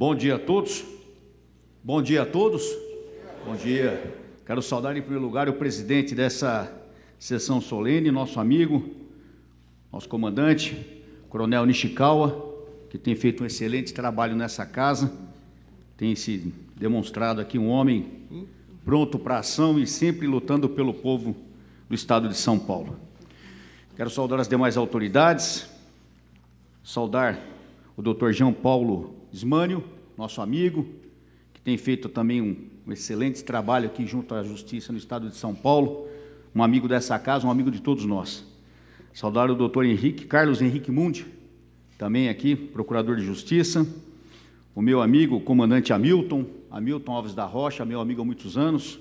Bom dia a todos. Bom dia a todos. Bom dia. Quero saudar em primeiro lugar o presidente dessa sessão solene, nosso amigo, nosso comandante, Coronel Nishikawa, que tem feito um excelente trabalho nessa casa, tem se demonstrado aqui um homem pronto para ação e sempre lutando pelo povo do estado de São Paulo. Quero saudar as demais autoridades, saudar o Dr. João Paulo Ismânio, nosso amigo, que tem feito também um, um excelente trabalho aqui junto à Justiça no Estado de São Paulo, um amigo dessa casa, um amigo de todos nós. Saudar o doutor Henrique, Carlos Henrique Mundi, também aqui, procurador de Justiça. O meu amigo, o comandante Hamilton, Hamilton Alves da Rocha, meu amigo há muitos anos.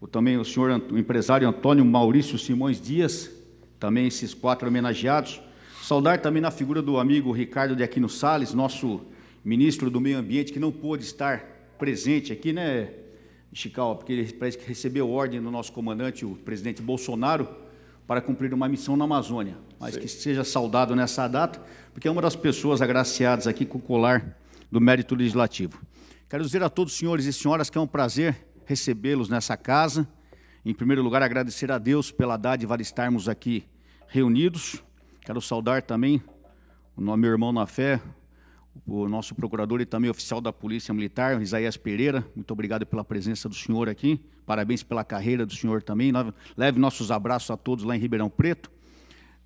O, também o senhor, o empresário Antônio Maurício Simões Dias, também esses quatro homenageados. Saudar também na figura do amigo Ricardo de Aquino Sales, nosso ministro do Meio Ambiente, que não pôde estar presente aqui, né, Chical? Porque ele parece que recebeu ordem do nosso comandante, o presidente Bolsonaro, para cumprir uma missão na Amazônia. Mas Sim. que seja saudado nessa data, porque é uma das pessoas agraciadas aqui com o colar do mérito legislativo. Quero dizer a todos os senhores e senhoras que é um prazer recebê-los nessa casa. Em primeiro lugar, agradecer a Deus pela dádiva de estarmos aqui reunidos. Quero saudar também o meu irmão na fé, o nosso procurador e também oficial da Polícia Militar, Isaías Pereira. Muito obrigado pela presença do senhor aqui. Parabéns pela carreira do senhor também. Leve nossos abraços a todos lá em Ribeirão Preto.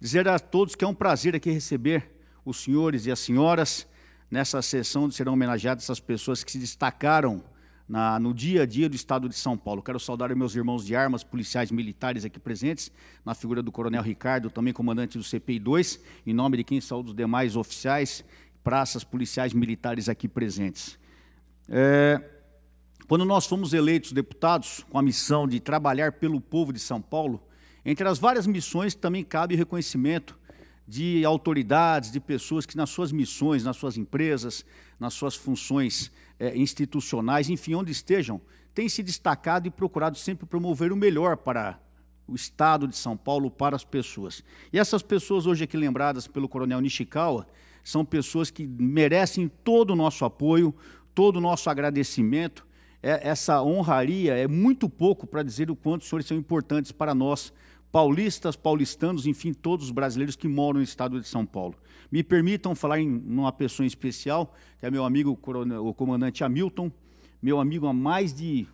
Dizer a todos que é um prazer aqui receber os senhores e as senhoras nessa sessão de serão homenageadas essas pessoas que se destacaram na, no dia a dia do Estado de São Paulo. Quero saudar meus irmãos de armas, policiais militares aqui presentes, na figura do Coronel Ricardo, também comandante do CPI 2, em nome de quem saúdo os demais oficiais praças policiais militares aqui presentes. É, quando nós fomos eleitos deputados com a missão de trabalhar pelo povo de São Paulo, entre as várias missões também cabe o reconhecimento de autoridades, de pessoas que nas suas missões, nas suas empresas, nas suas funções é, institucionais, enfim, onde estejam, têm se destacado e procurado sempre promover o melhor para o estado de São Paulo para as pessoas. E essas pessoas hoje aqui lembradas pelo Coronel Nishikawa são pessoas que merecem todo o nosso apoio, todo o nosso agradecimento. É, essa honraria é muito pouco para dizer o quanto os senhores são importantes para nós, paulistas, paulistanos, enfim, todos os brasileiros que moram no estado de São Paulo. Me permitam falar em uma pessoa em especial, que é meu amigo o comandante Hamilton, meu amigo há mais de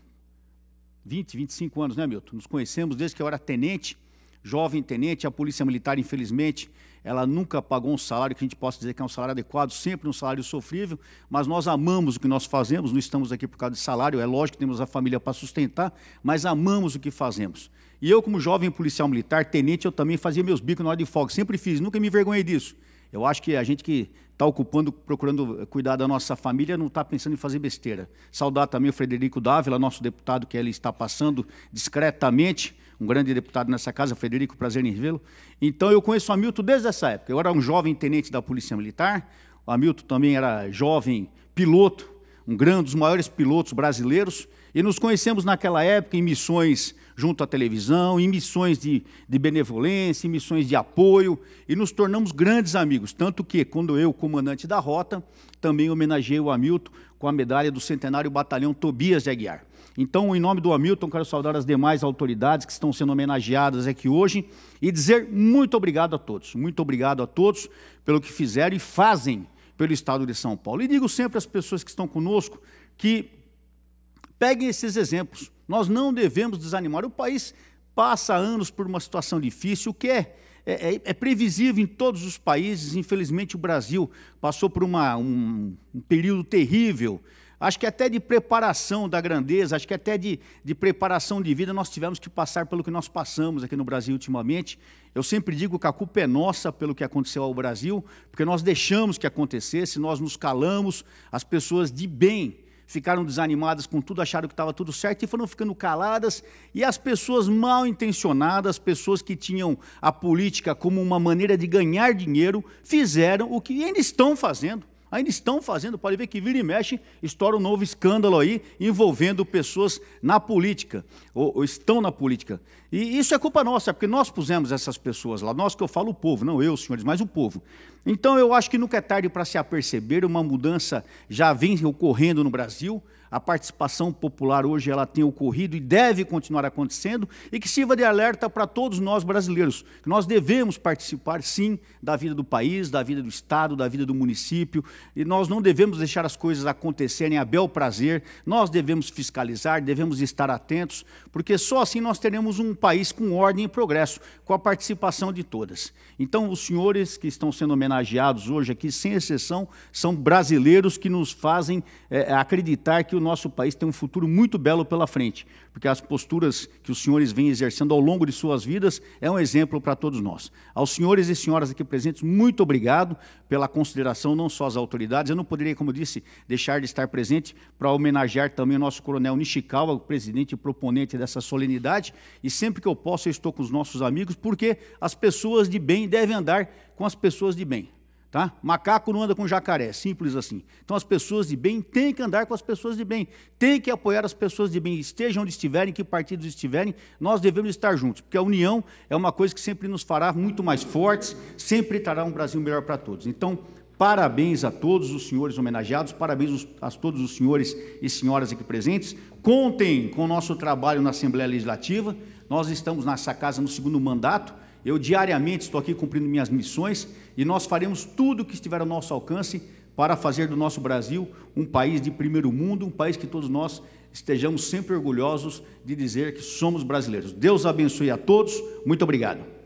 20, 25 anos, né, Milton? Nos conhecemos desde que eu era tenente, jovem tenente. A Polícia Militar, infelizmente, ela nunca pagou um salário que a gente possa dizer que é um salário adequado, sempre um salário sofrível, mas nós amamos o que nós fazemos, não estamos aqui por causa de salário, é lógico que temos a família para sustentar, mas amamos o que fazemos. E eu, como jovem policial militar, tenente, eu também fazia meus bicos na hora de folga, sempre fiz, nunca me envergonhei disso. Eu acho que a gente que está ocupando, procurando eh, cuidar da nossa família, não está pensando em fazer besteira. Saudar também o Frederico Dávila, nosso deputado, que ele está passando discretamente, um grande deputado nessa casa, Frederico, prazer em revê lo Então, eu conheço o Hamilton desde essa época. Eu era um jovem tenente da Polícia Militar, o Hamilton também era jovem piloto um grande, dos maiores pilotos brasileiros, e nos conhecemos naquela época em missões junto à televisão, em missões de, de benevolência, em missões de apoio, e nos tornamos grandes amigos. Tanto que, quando eu, comandante da rota, também homenageei o Hamilton com a medalha do Centenário Batalhão Tobias de Aguiar. Então, em nome do Hamilton, quero saudar as demais autoridades que estão sendo homenageadas aqui hoje e dizer muito obrigado a todos. Muito obrigado a todos pelo que fizeram e fazem pelo estado de São Paulo. E digo sempre às pessoas que estão conosco que peguem esses exemplos. Nós não devemos desanimar. O país passa anos por uma situação difícil, o que é, é, é, é previsível em todos os países. Infelizmente, o Brasil passou por uma, um, um período terrível acho que até de preparação da grandeza, acho que até de, de preparação de vida, nós tivemos que passar pelo que nós passamos aqui no Brasil ultimamente. Eu sempre digo que a culpa é nossa pelo que aconteceu ao Brasil, porque nós deixamos que acontecesse, nós nos calamos, as pessoas de bem ficaram desanimadas com tudo, acharam que estava tudo certo e foram ficando caladas. E as pessoas mal intencionadas, pessoas que tinham a política como uma maneira de ganhar dinheiro, fizeram o que ainda estão fazendo ainda estão fazendo, pode ver que vira e mexe, estoura um novo escândalo aí envolvendo pessoas na política, ou, ou estão na política. E isso é culpa nossa, porque nós pusemos essas pessoas lá, nós que eu falo o povo, não eu, senhores, mas o povo. Então eu acho que nunca é tarde para se aperceber, uma mudança já vem ocorrendo no Brasil, a participação popular hoje ela tem ocorrido e deve continuar acontecendo e que sirva de alerta para todos nós brasileiros, que nós devemos participar sim da vida do país, da vida do estado, da vida do município, e nós não devemos deixar as coisas acontecerem a bel prazer. Nós devemos fiscalizar, devemos estar atentos, porque só assim nós teremos um país com ordem e progresso, com a participação de todas. Então, os senhores que estão sendo homenageados hoje aqui, sem exceção, são brasileiros que nos fazem é, acreditar que o nosso país tem um futuro muito belo pela frente, porque as posturas que os senhores vêm exercendo ao longo de suas vidas é um exemplo para todos nós. Aos senhores e senhoras aqui presentes, muito obrigado pela consideração, não só às autoridades. Eu não poderia, como disse, deixar de estar presente para homenagear também o nosso coronel Nishikawa, o presidente e proponente dessa solenidade. E sempre que eu posso, eu estou com os nossos amigos, porque as pessoas de bem devem andar com as pessoas de bem. Tá? Macaco não anda com jacaré, simples assim. Então as pessoas de bem têm que andar com as pessoas de bem, têm que apoiar as pessoas de bem, estejam onde estiverem, que partidos estiverem, nós devemos estar juntos, porque a união é uma coisa que sempre nos fará muito mais fortes, sempre trará um Brasil melhor para todos. Então, parabéns a todos os senhores homenageados, parabéns a todos os senhores e senhoras aqui presentes. Contem com o nosso trabalho na Assembleia Legislativa. Nós estamos nessa casa no segundo mandato. Eu diariamente estou aqui cumprindo minhas missões e nós faremos tudo o que estiver ao nosso alcance para fazer do nosso Brasil um país de primeiro mundo, um país que todos nós estejamos sempre orgulhosos de dizer que somos brasileiros. Deus abençoe a todos. Muito obrigado.